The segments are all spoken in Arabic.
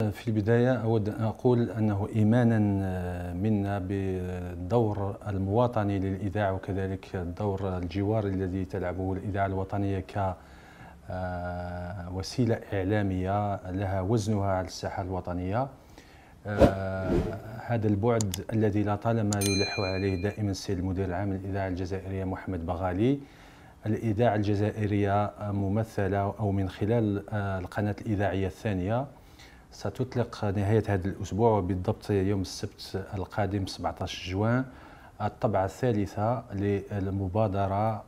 في البداية أود أن أقول أنه إيمانا آه، منا بالدور المواطني للإذاعة وكذلك الدور الجوار الذي تلعبه الإذاعة الوطنية كوسيلة آه، إعلامية لها وزنها على الساحة الوطنية آه، هذا البعد الذي لطالما يلح عليه دائما السيد المدير العام للإذاعة الجزائرية محمد بغالي الإذاعة الجزائرية ممثلة أو من خلال القناة الإذاعية الثانية ستطلق نهاية هذا الأسبوع وبالضبط يوم السبت القادم 17 جوان الطبعة الثالثة للمبادرة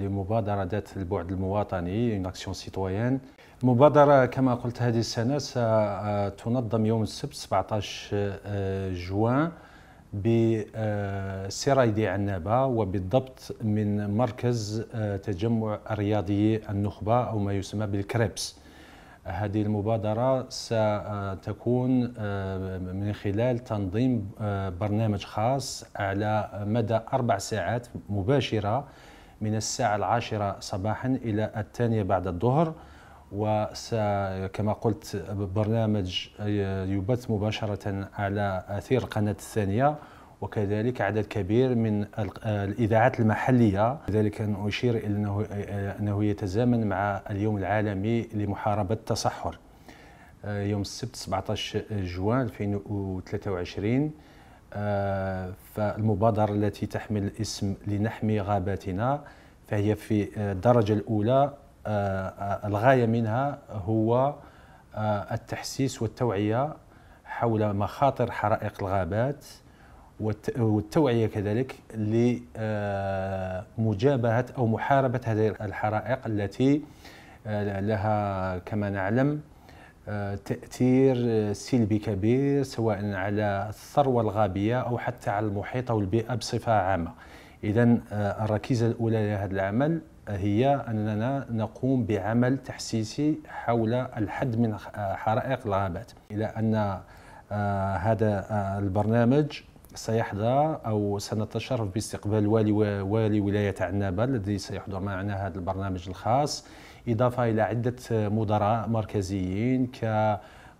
لمبادرة ذات البعد المواطني اون اكسيون سيتويان المبادرة كما قلت هذه السنة ستنظم يوم السبت 17 آه، جوان بسرايدي عنابة وبالضبط من مركز آه، تجمع الرياضي النخبة أو ما يسمى بالكريبس هذه المبادرة ستكون آه، من خلال تنظيم آه، برنامج خاص على مدى أربع ساعات مباشرة من الساعة العاشرة صباحا إلى الثانية بعد الظهر وكما قلت برنامج آه، يبث مباشرة على أثير قناة الثانية وكذلك عدد كبير من آه، الاذاعات المحليه ان اشير الى انه آه، انه يتزامن مع اليوم العالمي لمحاربه التصحر آه، يوم السبت 17 جوان 2023 فالمبادره التي تحمل اسم لنحمي غاباتنا فهي في الدرجه الاولى الغايه منها هو التحسيس والتوعيه حول مخاطر حرائق الغابات والتوعيه كذلك لمجابهه آه، او محاربه هذه الحرائق التي آه، لها كما نعلم آه، تاثير سلبي كبير سواء على الثروه الغابيه او حتى على المحيط او البيئه بصفه عامه. اذا الركيزه الاولى لهذا العمل هي اننا نقوم بعمل تحسيسي حول الحد من حرائق الغابات الى ان هذا البرنامج سيحظى أو سنتشرف باستقبال والي والي ولاية عنابة الذي سيحضر معنا هذا البرنامج الخاص إضافة إلى عدة مدراء مركزيين ك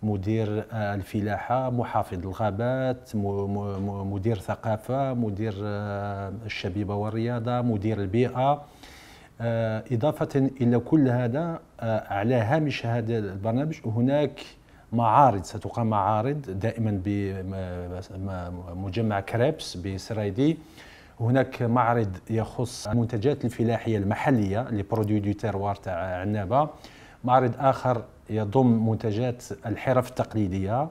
مدير الفلاحة محافظ الغابات مدير ثقافة مدير آه، الشبيبة والرياضة مدير البيئة آه، إضافة إلى كل هذا آه، على هامش هذا البرنامج هناك معارض ستقام معارض دائما بمجمع كريبس بسرايدي هناك معرض يخص المنتجات الفلاحيه المحليه لي برودوي دو تيروار تاع عنابه معرض اخر يضم منتجات الحرف التقليديه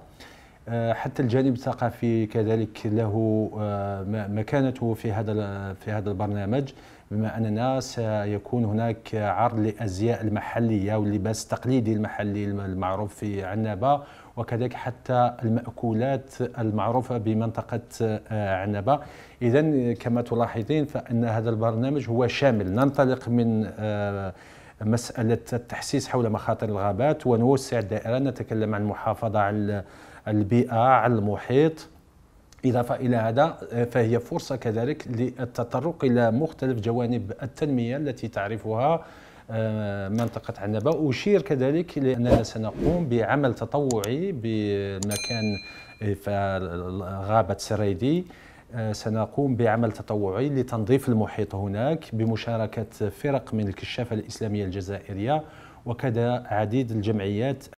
آه، حتى الجانب الثقافي كذلك له آه، مكانته في هذا في هذا البرنامج بما اننا سيكون هناك عرض للازياء المحليه واللباس التقليدي المحلي المعروف في عنابه وكذلك حتى المأكولات المعروفة بمنطقة آه، عنبة إذا كما تلاحظين فأن هذا البرنامج هو شامل ننطلق من مسألة التحسيس حول مخاطر الغابات ونوسع الدائرة نتكلم عن المحافظة على البيئه على المحيط إضافة إلى هذا آه، فهي فرصة كذلك للتطرق إلى مختلف جوانب التنمية التي تعرفها آه، منطقة عنبة أشير كذلك لأننا سنقوم بعمل تطوعي بمكان آه، غابة سريدي سنقوم بعمل تطوعي لتنظيف المحيط هناك بمشاركة فرق من الكشافة الإسلامية الجزائرية وكذا عديد الجمعيات